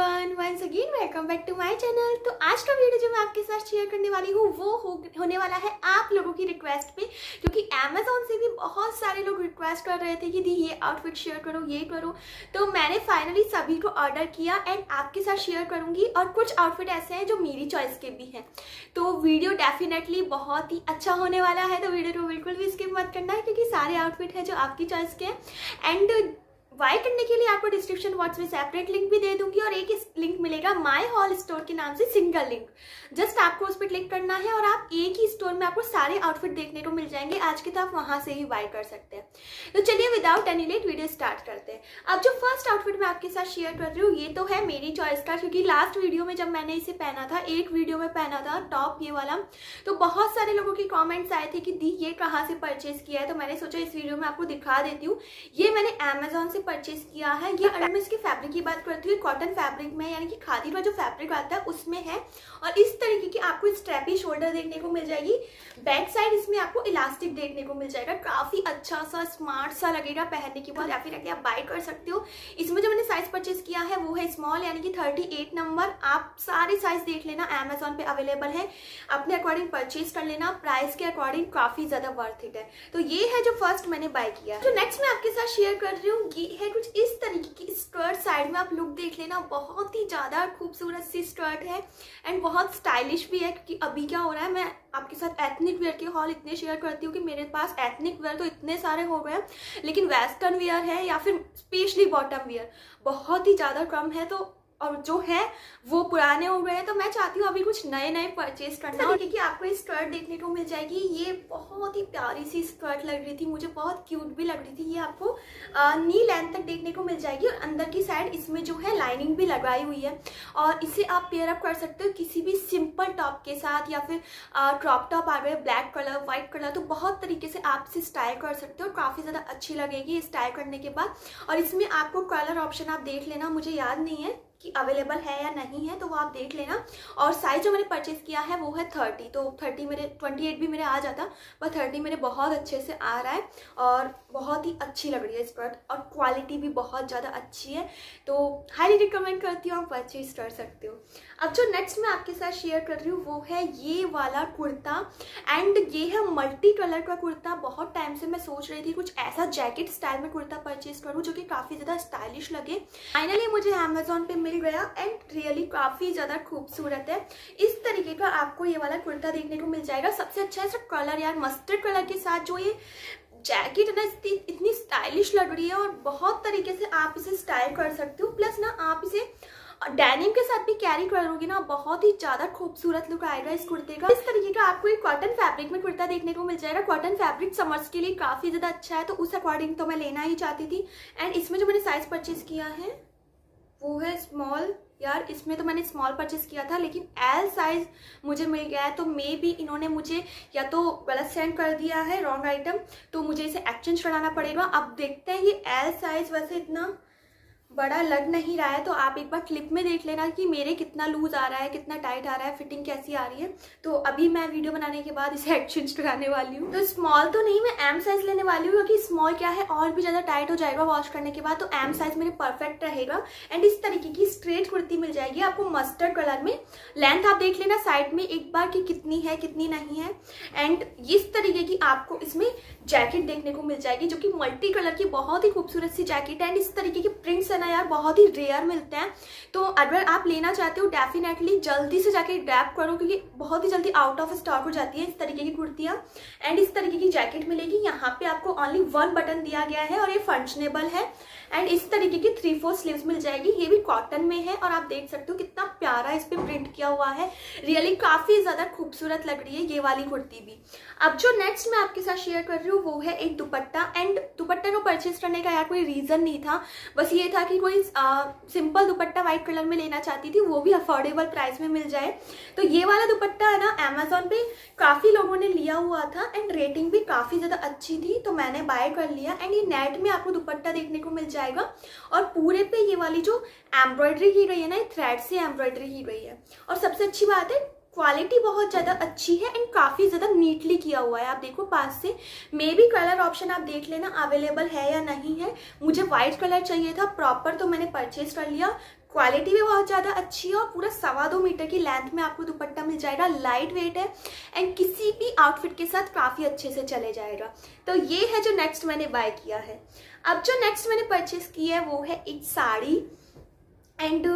everyone once again welcome back to my channel तो आज का वीडियो जो मैं आपके साथ शेयर करने वाली हूँ वो हो, होने वाला है आप लोगों की रिक्वेस्ट पे क्योंकि अमेजोन से भी बहुत सारे लोग रिक्वेस्ट कर रहे थे कि दी ये आउटफिट शेयर करो ये करो तो मैंने फाइनली सभी को ऑर्डर किया एंड आपके साथ शेयर करूँगी और कुछ आउटफिट ऐसे हैं जो मेरी चॉइस के भी हैं तो वीडियो डेफिनेटली बहुत ही अच्छा होने वाला है तो वीडियो को बिल्कुल भी स्किप मत करना है क्योंकि सारे आउटफिट हैं जो आपकी चॉइस के हैं एंड वाई करने के लिए आपको डिस्क्रिप्शन बॉक्स में सेपरेट लिंक भी दे दूंगी और एक लिंक मिलेगा माय हॉल स्टोर के नाम से सिंगल लिंक जस्ट आपको उस पर क्लिक करना है और आप एक ही स्टोर में आपको सारे आउटफिट देखने को मिल जाएंगे आज के तो आप वहां से ही बाई कर सकते हैं तो चलिए without any late video start करते हैं अब जो फर्स्ट आउटफिट मैं आपके साथ शेयर कर रही हूँ ये तो है मेरी चॉइस का क्योंकि लास्ट वीडियो में जब मैंने इसे पहना था एक वीडियो में पहना था टॉप ये वाला तो बहुत सारे लोगों के कॉमेंट्स आए थे कि दी ये कहाँ से परचेज किया है तो मैंने सोचा इस वीडियो में आपको दिखा देती हूँ ये मैंने अमेजोन से परचेज किया है ये अगर मैं इसके फैब्रिक की बात करती हूँ कॉटन फैब्रिक में यानी कि खादी का जो फैब्रिक आता है उसमें है और इस तरीके की आपको स्ट्रैपी शोल्डर देखने को मिल जाएगी बैक साइड इसमें आपको इलास्टिक देखने को मिल जाएगा काफी अच्छा सा स्मार्ट सा लगेगा पहनने के बाद या फिर आप बाय कर सकते हो इसमें जो परचेज किया है वो है स्मॉल यानी कि 38 नंबर आप सारे साइज देख लेना अमेजोन पे अवेलेबल है अपने अकॉर्डिंग परचेज कर लेना प्राइस के अकॉर्डिंग काफी ज्यादा वर्थ इट है तो ये है जो फर्स्ट मैंने बाय किया जो तो नेक्स्ट मैं आपके साथ शेयर कर रही हूँ ये है कुछ इस तरीके की स्कर्ट साइड में आप लुक देख लेना बहुत ही ज्यादा खूबसूरत सी स्कर्ट है एंड बहुत स्टाइलिश भी है क्योंकि अभी क्या हो रहा है मैं आपके साथ एथनिक वेयर के हॉल इतने शेयर करती हूँ कि मेरे पास एथनिक वेयर तो इतने सारे हो गए हैं लेकिन वेस्टर्न वेयर है या फिर स्पेशली बॉटम वेयर बहुत ही ज़्यादा कम है तो और जो है वो पुराने हो गए हैं तो मैं चाहती हूँ अभी कुछ नए नए परचेज करना क्योंकि आपको ये स्कर्ट देखने को मिल जाएगी ये बहुत ही प्यारी सी स्कर्ट लग रही थी मुझे बहुत क्यूट भी लग रही थी ये आपको आ, नी लेंथ तक देखने को मिल जाएगी और अंदर की साइड इसमें जो है लाइनिंग भी लगाई हुई है और इसे आप पेयर अप कर सकते हो किसी भी सिंपल टॉप के साथ या फिर क्रॉप टॉप आ गए ब्लैक कलर व्हाइट कलर तो बहुत तरीके से आप इसे स्टाइल कर सकते हो काफ़ी ज़्यादा अच्छी लगेगी स्टाइल करने के बाद और इसमें आपको कलर ऑप्शन आप देख लेना मुझे याद नहीं है कि अवेलेबल है या नहीं है तो वो आप देख लेना और साइज़ जो मैंने परचेज़ किया है वो है थर्टी तो थर्टी मेरे ट्वेंटी एट भी मेरे आ जाता पर थर्टी मेरे बहुत अच्छे से आ रहा है और बहुत ही अच्छी लग रही है इस प्रोडक्ट और क्वालिटी भी बहुत ज़्यादा अच्छी है तो हाईली रिकमेंड करती हूँ आप परचेज़ कर सकते हो अब जो नेक्स्ट मैं आपके साथ शेयर कर रही हूँ वो है ये वाला कुर्ता एंड ये है मल्टी कलर का कुर्ता बहुत टाइम से मैं सोच रही थी कुछ ऐसा जैकेट स्टाइल में कुर्ता परचेज़ करूँ जो कि काफ़ी ज़्यादा स्टाइलिश लगे फाइनली मुझे अमेजोन पे मिल गया एंड रियली काफ़ी ज़्यादा खूबसूरत है इस तरीके का आपको ये वाला कुर्ता देखने को मिल जाएगा सबसे अच्छा है सर कलर यार मस्टर्ड कलर के साथ जो ये जैकेट है ना इतनी स्टाइलिश लग रही है और बहुत तरीके से आप इसे स्टाइल कर सकते हो प्लस ना आप इसे डेनिम के साथ भी कैरी करोगे ना बहुत ही ज्यादा खूबसूरत लुक आएगा इस कुर्ते का इस तरीके का आपको एक कॉटन फैब्रिक में कुर्ता देखने को मिल जाएगा कॉटन फैब्रिक समर्स के लिए काफी ज्यादा अच्छा है तो उस अकॉर्डिंग तो मैं लेना ही चाहती थी एंड इसमें जो मैंने साइज परचेज किया है वो है स्मॉल यार इसमें तो मैंने स्मॉल परचेस किया था लेकिन एल साइज मुझे मिल गया है तो मे भी इन्होंने मुझे या तो गलत सेंड कर दिया है रॉन्ग आइटम तो मुझे इसे एक्सचेंज कराना पड़ेगा अब देखते हैं ये एल साइज वैसे इतना बड़ा लग नहीं रहा है तो आप एक बार क्लिप में देख लेना कि मेरे कितना लूज आ रहा है कितना टाइट आ रहा है फिटिंग कैसी आ रही है तो अभी मैं वीडियो बनाने के बाद इसे एक्सचेंज कराने वाली हूँ तो स्मॉल तो नहीं मैं एम साइज लेने वाली हूँ क्योंकि स्मॉल क्या है और भी ज़्यादा टाइट हो जाएगा वॉश करने के बाद तो एम साइज मेरे परफेक्ट रहेगा एंड इस तरीके की स्ट्रेट कुर्ती मिल जाएगी आपको मस्टर्ड कलर में लेंथ आप देख लेना साइड में एक बार की कितनी है कितनी नहीं है एंड इस तरीके की आपको इसमें जैकेट देखने को मिल जाएगी जो कि मल्टी कलर की बहुत ही खूबसूरत सी जैकेट है एंड इस तरीके की प्रिंट्स है यार बहुत ही रेयर मिलते हैं तो अगर आप लेना चाहते हो डेफिनेटली जल्दी से जाके ग्रैप करो क्योंकि बहुत ही जल्दी आउट ऑफ स्टॉक हो जाती है इस तरीके की कुर्तियाँ एंड इस तरीके की जैकेट मिलेगी यहाँ पे आपको ओनली वन बटन दिया गया है और ये फंक्शनेबल है एंड इस तरीके की थ्री फोर स्लीव मिल जाएगी ये भी कॉटन में है और आप देख सकते हो कितना प्यारा इस पर प्रिंट किया हुआ है रियली काफ़ी ज़्यादा खूबसूरत लग रही है ये वाली कुर्ती भी अब जो नेक्स्ट मैं आपके साथ शेयर कर रही हूँ वो है एक दुपट्टा एंड दुपट्टे को परचेज करने का यार कोई रीज़न नहीं था बस ये था कि भी कोई सिंपल दुपट्टा व्हाइट कलर में लेना चाहती थी वो भी अफोर्डेबल प्राइस में मिल जाए तो ये वाला दुपट्टा है ना अमेजोन पे काफ़ी लोगों ने लिया हुआ था एंड रेटिंग भी काफ़ी ज़्यादा अच्छी थी तो मैंने बाय कर लिया एंड ये नेट में आपको दुपट्टा देखने को मिल जाएगा और पूरे पे ये वाली जो एम्ब्रॉयडरी की गई है ना ये थ्रेड से एम्ब्रॉयडरी की गई है और सबसे अच्छी बात है क्वालिटी बहुत ज़्यादा अच्छी है एंड काफ़ी ज़्यादा नीटली किया हुआ है आप देखो पास से मे बी कलर ऑप्शन आप देख लेना अवेलेबल है या नहीं है मुझे वाइट कलर चाहिए था प्रॉपर तो मैंने परचेज कर लिया क्वालिटी भी बहुत ज़्यादा अच्छी है और पूरा सवा दो मीटर की लेंथ में आपको दुपट्टा मिल जाएगा लाइट वेट है एंड किसी भी आउटफिट के साथ काफ़ी अच्छे से चले जाएगा तो ये है जो नेक्स्ट मैंने बाय किया है अब जो नेक्स्ट मैंने परचेज किया है वो है एक साड़ी एंड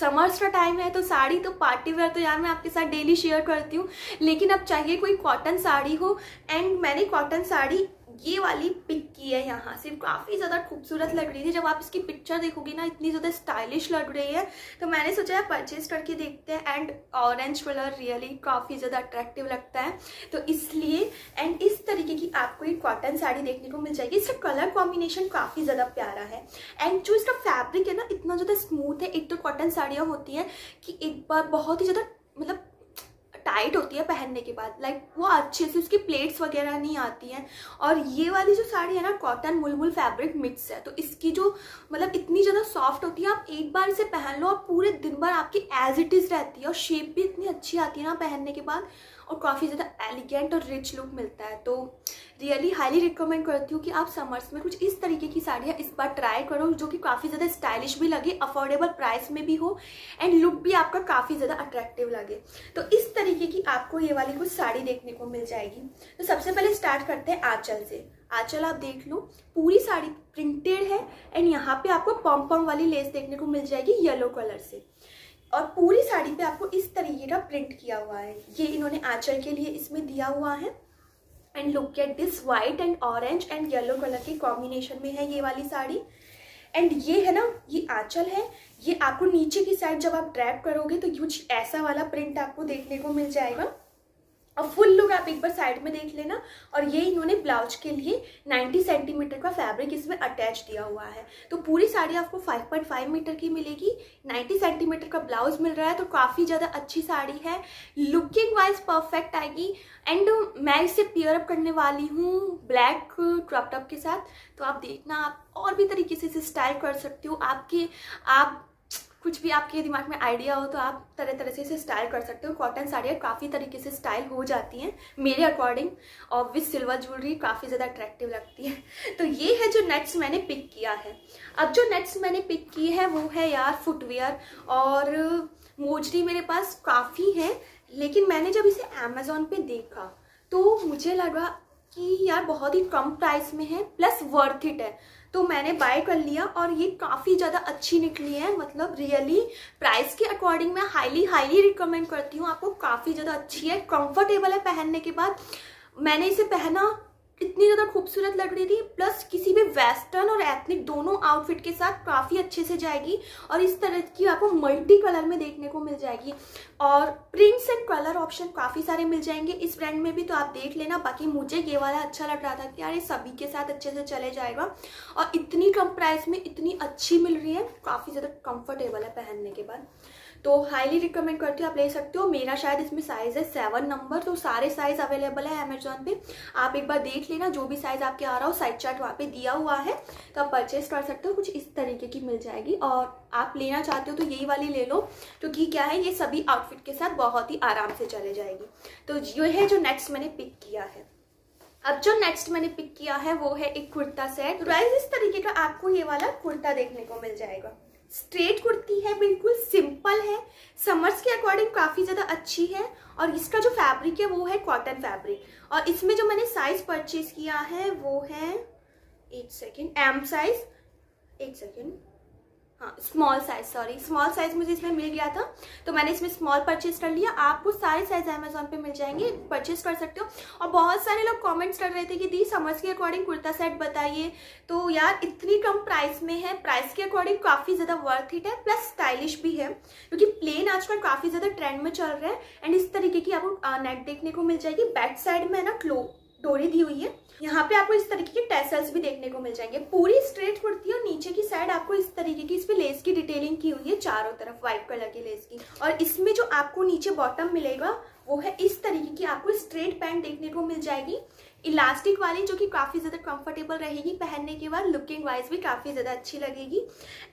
समर्स uh, का टाइम है तो साड़ी तो पार्टी वेयर तो यार मैं आपके साथ डेली शेयर करती हूँ लेकिन अब चाहिए कोई कॉटन साड़ी हो एंड मैंने कॉटन साड़ी ये वाली पिक की है यहाँ से काफ़ी ज़्यादा खूबसूरत लग रही थी जब आप इसकी पिक्चर देखोगी ना इतनी ज़्यादा स्टाइलिश लग रही है तो मैंने सोचा है परचेज करके देखते हैं एंड ऑरेंज कलर रियली काफ़ी ज़्यादा अट्रैक्टिव लगता है तो इसलिए एंड इस तरीके की आपको ये कॉटन साड़ी देखने को मिल जाएगी इसका कलर कॉम्बिनेशन काफ़ी ज़्यादा प्यारा है एंड जो इसका फैब्रिक है ना इतना ज़्यादा स्मूथ है एक तो कॉटन साड़ियाँ होती हैं कि एक बार बहुत ही ज़्यादा मतलब टाइट होती है पहनने के बाद लाइक like, वो अच्छे से उसकी प्लेट्स वगैरह नहीं आती हैं और ये वाली जो साड़ी है ना कॉटन मुलमुल फैब्रिक मिक्स है तो इसकी जो मतलब इतनी ज़्यादा सॉफ्ट होती है आप एक बार इसे पहन लो और पूरे दिन भर आपकी एज इट इज़ रहती है और शेप भी इतनी अच्छी आती है ना पहनने के बाद और काफ़ी ज़्यादा एलिगेंट और रिच लुक मिलता है तो रियली हाईली रिकमेंड करती हूँ कि आप समर्स में कुछ इस तरीके की साड़ियाँ इस बार ट्राई करो जो कि काफ़ी ज़्यादा स्टाइलिश भी लगे अफोर्डेबल प्राइस में भी हो एंड लुक भी आपका काफ़ी ज़्यादा अट्रैक्टिव लगे तो इस तरीके की आपको ये वाली कुछ साड़ी देखने को मिल जाएगी तो सबसे पहले स्टार्ट करते हैं आँचल से आँचल आप देख लो पूरी साड़ी प्रिंटेड है एंड यहाँ पे आपको पॉम पॉम वाली लेस देखने को मिल जाएगी येलो कलर से और पूरी साड़ी पे आपको इस तरीके का प्रिंट किया हुआ है ये इन्होंने आंचल के लिए इसमें दिया हुआ है and look at this white and orange and yellow colour के कॉम्बिनेशन में है ये वाली साड़ी एंड ये है ना ये आंचल है ये आपको नीचे की साइड जब आप ड्रैप करोगे तो कुछ ऐसा वाला प्रिंट आपको देखने को मिल जाएगा और फुल लुक आप एक बार साइड में देख लेना और ये इन्होंने ब्लाउज के लिए 90 सेंटीमीटर का फैब्रिक इसमें अटैच दिया हुआ है तो पूरी साड़ी आपको 5.5 मीटर की मिलेगी 90 सेंटीमीटर का ब्लाउज मिल रहा है तो काफ़ी ज़्यादा अच्छी साड़ी है लुकिंग वाइज परफेक्ट आएगी एंड मैं इसे पेयरअप करने वाली हूँ ब्लैक क्रॉप के साथ तो आप देखना आप और भी तरीके से इसे स्टाइल कर सकते हो आपके आप कुछ भी आपके दिमाग में आइडिया हो तो आप तरह तरह से इसे स्टाइल कर सकते हो कॉटन साड़ियाँ काफ़ी तरीके से स्टाइल हो जाती हैं मेरे अकॉर्डिंग और विथ सिल्वर ज्वेलरी काफ़ी ज़्यादा अट्रैक्टिव लगती है तो ये है जो नेक्स्ट मैंने पिक किया है अब जो नेक्स्ट मैंने पिक की है वो है यार फुटवेयर और मोजरी मेरे पास काफ़ी है लेकिन मैंने जब इसे अमेजोन पर देखा तो मुझे लगा कि यार बहुत ही कम प्राइस में है प्लस वर्थ इट है तो मैंने बाय कर लिया और ये काफ़ी ज़्यादा अच्छी निकली है मतलब रियली प्राइस के अकॉर्डिंग मैं हाईली हाईली रिकमेंड करती हूँ आपको काफ़ी ज़्यादा अच्छी है कंफर्टेबल है पहनने के बाद मैंने इसे पहना इतनी ज़्यादा खूबसूरत लग रही थी प्लस किसी भी वेस्टर्न और एथनिक दोनों आउटफिट के साथ काफ़ी अच्छे से जाएगी और इस तरह की आपको मल्टी कलर में देखने को मिल जाएगी और प्रिंट्स एंड कलर ऑप्शन काफ़ी सारे मिल जाएंगे इस ब्रांड में भी तो आप देख लेना बाकी मुझे ये वाला अच्छा लग रहा था कि यार ये सभी के साथ अच्छे से चले जाएगा और इतनी कम प्राइस में इतनी अच्छी मिल रही है काफ़ी ज़्यादा कम्फर्टेबल है पहनने के बाद तो हाईली रिकमेंड करती हूँ आप ले सकते हो मेरा शायद इसमें साइज़ है सेवन नंबर तो सारे साइज़ अवेलेबल है अमेजोन पे आप एक बार देख लेना जो भी साइज़ आपके आ रहा हो साइड चार्ट वहाँ पे दिया हुआ है तो आप परचेस कर सकते हो कुछ इस तरीके की मिल जाएगी और आप लेना चाहते हो तो यही वाली ले लो क्योंकि तो क्या है ये सभी आउटफिट के साथ बहुत ही आराम से चले जाएगी तो ये है जो नेक्स्ट मैंने पिक किया है अब जो नेक्स्ट मैंने पिक किया है वो है एक कुर्ता सेट तो इस तरीके का आपको ये वाला कुर्ता देखने को मिल जाएगा स्ट्रेट कुर्ती है बिल्कुल सिंपल है समर्स के अकॉर्डिंग काफ़ी ज़्यादा अच्छी है और इसका जो फैब्रिक है वो है कॉटन फैब्रिक और इसमें जो मैंने साइज़ परचेज किया है वो है एक सेकेंड एम साइज़ एक सेकेंड हाँ small size sorry small size मुझे इसमें मिल गया था तो मैंने इसमें स्मॉल परचेज कर लिया आपको सारे साइज अमेजोन पे मिल जाएंगे परचेज कर सकते हो और बहुत सारे लोग कमेंट्स कर रहे थे कि दी समर्स के अकॉर्डिंग कुर्ता सेट बताइए तो यार इतनी कम प्राइस में है प्राइस के अकॉर्डिंग काफ़ी ज़्यादा वर्थ इट है प्लस स्टाइलिश भी है क्योंकि प्लेन आजकल काफ़ी ज़्यादा ट्रेंड में चल रहा है एंड इस तरीके की आपको नेट देखने को मिल जाएगी बैक साइड में ना क्लो डोरी दी हुई है यहाँ पे आपको इस तरीके के टेसल्स भी देखने को मिल जाएंगे पूरी स्ट्रेट कुर्ती और नीचे की साइड आपको इस तरीके की इसमें लेस की डिटेलिंग की हुई है चारों तरफ व्हाइट कलर की लेस की और इसमें जो आपको नीचे बॉटम मिलेगा वो है इस तरीके की आपको स्ट्रेट पैंट देखने को मिल जाएगी इलास्टिक वाली जो कि काफ़ी ज़्यादा कंफर्टेबल रहेगी पहनने के बाद लुकिंग वाइज भी काफ़ी ज़्यादा अच्छी लगेगी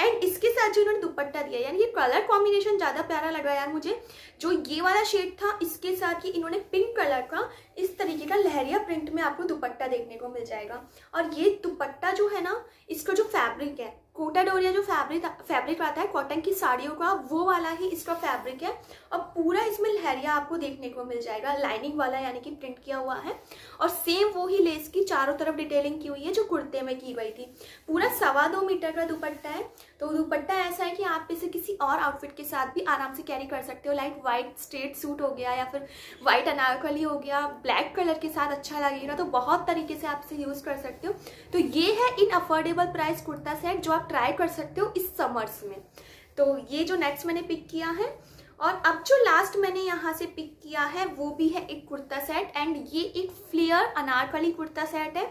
एंड इसके साथ जो इन्होंने दुपट्टा दिया यानी ये कलर कॉम्बिनेशन ज़्यादा प्यारा लगा यार मुझे जो ये वाला शेड था इसके साथ ही इन्होंने पिंक कलर का इस तरीके का लहरिया प्रिंट में आपको दुपट्टा देखने को मिल जाएगा और ये दुपट्टा जो है ना इसका जो फैब्रिक है कोटा डोरिया जो फैब्रिक फैब्रिक आता है कॉटन की साड़ियों का वो वाला ही इसका फैब्रिक है और पूरा इसमें लहरिया आपको देखने को मिल जाएगा लाइनिंग वाला यानी कि प्रिंट किया हुआ है और सेम वो ही लेस की चारों तरफ डिटेलिंग की हुई है जो कुर्ते में की गई थी पूरा सवा दो मीटर का दुपट्टा है तो दुपट्टा ऐसा है कि आप इसे किसी और आउटफिट के साथ भी आराम से कैरी कर सकते हो लाइक व्हाइट स्ट्रेट सूट हो गया या फिर व्हाइट अनारकली हो गया ब्लैक ब्लैक कलर के साथ अच्छा लगेगा ना तो बहुत तरीके से आप इसे यूज़ कर सकते हो तो ये है in affordable price kurta set जो आप ट्राई कर सकते हो इस समर्स में तो ये जो नेक्स्ट मैंने पिक किया है और अब जो लास्ट मैंने यहाँ से पिक किया है वो भी है एक कुर्ता सेट एंड ये एक फ्लेयर अनारकली कुर्ता सेट है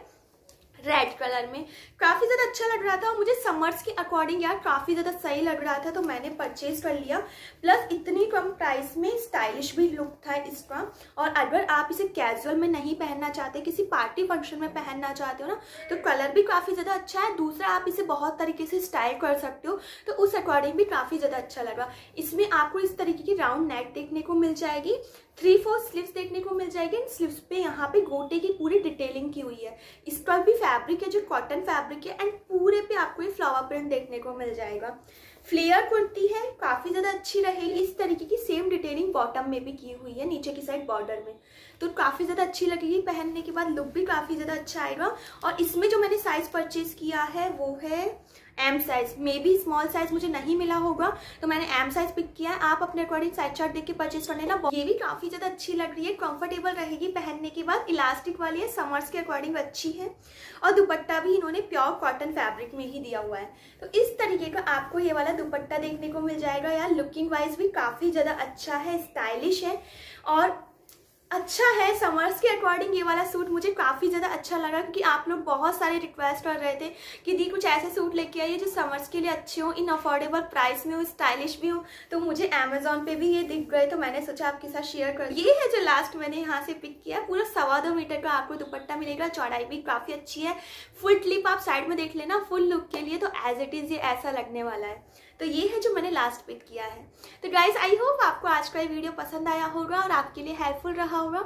रेड कलर में काफ़ी ज़्यादा अच्छा लग रहा था और मुझे समर्स के अकॉर्डिंग यार काफ़ी ज़्यादा सही लग रहा था तो मैंने परचेज कर लिया प्लस इतनी कम प्राइस में स्टाइलिश भी लुक था इसका और अगर आप इसे कैजुअल में नहीं पहनना चाहते किसी पार्टी फंक्शन में पहनना चाहते हो ना तो कलर भी काफ़ी ज़्यादा अच्छा है दूसरा आप इसे बहुत तरीके से स्टाइल कर सकते हो तो उस अकॉर्डिंग भी काफ़ी ज़्यादा अच्छा लगा इसमें आपको इस तरीके की राउंड नेक देखने को मिल जाएगी थ्री फोर स्लीव्स देखने को मिल जाएगी इन स्लीव्स पे यहाँ पे गोटे की पूरी डिटेलिंग की हुई है इस पर भी फैब्रिक है जो कॉटन फैब्रिक है एंड पूरे पे आपको ये फ्लावर प्रिंट देखने को मिल जाएगा फ्लेयर कुर्ती है काफ़ी ज़्यादा अच्छी रहेगी इस तरीके की सेम डिटेलिंग बॉटम में भी की हुई है नीचे की साइड बॉर्डर में तो काफ़ी ज़्यादा अच्छी लगेगी पहनने के बाद लुक भी काफ़ी ज़्यादा अच्छा आएगा और इसमें जो मैंने साइज़ परचेज़ किया है वो है M size maybe small size मुझे नहीं मिला होगा तो मैंने एम साइज पिक किया है आप अपने अकॉर्डिंग साइज चार्ट देख के परचेज कर लेना ये भी काफी ज्यादा अच्छी लग रही है कंफर्टेबल रहेगी पहनने के बाद इलास्टिक वाली है समर्स के अकॉर्डिंग अच्छी है और दुपट्टा भी इन्होंने प्योर कॉटन फैब्रिक में ही दिया हुआ है तो इस तरीके का आपको ये वाला दुपट्टा देखने को मिल जाएगा यार लुकिंग वाइज भी काफी ज्यादा अच्छा है स्टाइलिश है और अच्छा है समर्स के अकॉर्डिंग ये वाला सूट मुझे काफ़ी ज़्यादा अच्छा लगा क्योंकि आप लोग बहुत सारे रिक्वेस्ट कर रहे थे कि दी कुछ ऐसे सूट लेके आइए जो समर्स के लिए अच्छे हों इन अफोर्डेबल प्राइस में हो स्टाइलिश भी हो तो मुझे अमेजोन पे भी ये दिख गए तो मैंने सोचा आपके साथ शेयर कर ये है जो लास्ट मैंने यहाँ से पिक किया पूरा सवा दो मीटर का आपको दुपट्टा मिलेगा चौड़ाई भी काफ़ी अच्छी है फुल क्लिप आप साइड में देख लेना फुल लुक के लिए तो एज इट इज़ ये ऐसा लगने वाला है तो ये है जो मैंने लास्ट पिक किया है तो गाइज आई होप आपको आज का ये वीडियो पसंद आया होगा और आपके लिए हेल्पफुल रहा होगा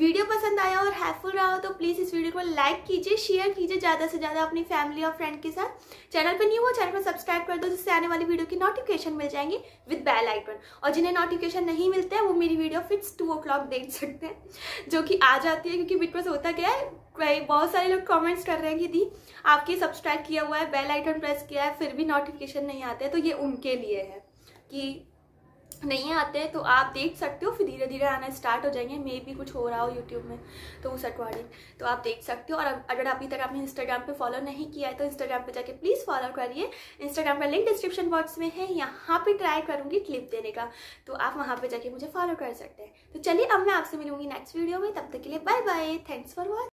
वीडियो पसंद आया और हेल्पफुल रहा हो तो प्लीज़ इस वीडियो को लाइक कीजिए शेयर कीजिए ज़्यादा से ज़्यादा अपनी फैमिली और फ्रेंड के साथ चैनल पर न्यू हो चैनल पर सब्सक्राइब कर दो जिससे आने वाली वीडियो की नोटिफिकेशन मिल जाएंगी विद बेल आइकन और जिन्हें नोटिफिकेशन नहीं मिलता है वो मेरी वीडियो फिक्स टू ओ देख सकते हैं जो कि आ जाती है क्योंकि बिकॉज होता क्या है कई बहुत सारे लोग कमेंट्स कर रहे हैं कि दी आपके सब्सक्राइब किया हुआ है बेल आइकन प्रेस किया है फिर भी नोटिफिकेशन नहीं आते तो ये उनके लिए है कि नहीं आते तो आप देख सकते हो फिर धीरे धीरे आना स्टार्ट हो जाएंगे मे भी कुछ हो रहा हो यूट्यूब में तो उस अकॉर्डिंग तो आप देख सकते हो और अगर अभी तक आपने इंस्टाग्राम पे फॉलो नहीं किया है तो इंस्टाग्राम पे जाके प्लीज़ फॉलो करिए इंस्टाग्राम का लिंक डिस्क्रिप्शन बॉक्स में है यहाँ पे ट्राई करूँगी क्लिप देने का तो आप वहाँ पर जाके मुझे फॉलो कर सकते हैं तो चलिए अब मैं आपसे मिलूँगी नेक्स्ट वीडियो में तब तक के लिए bye bye thanks for watch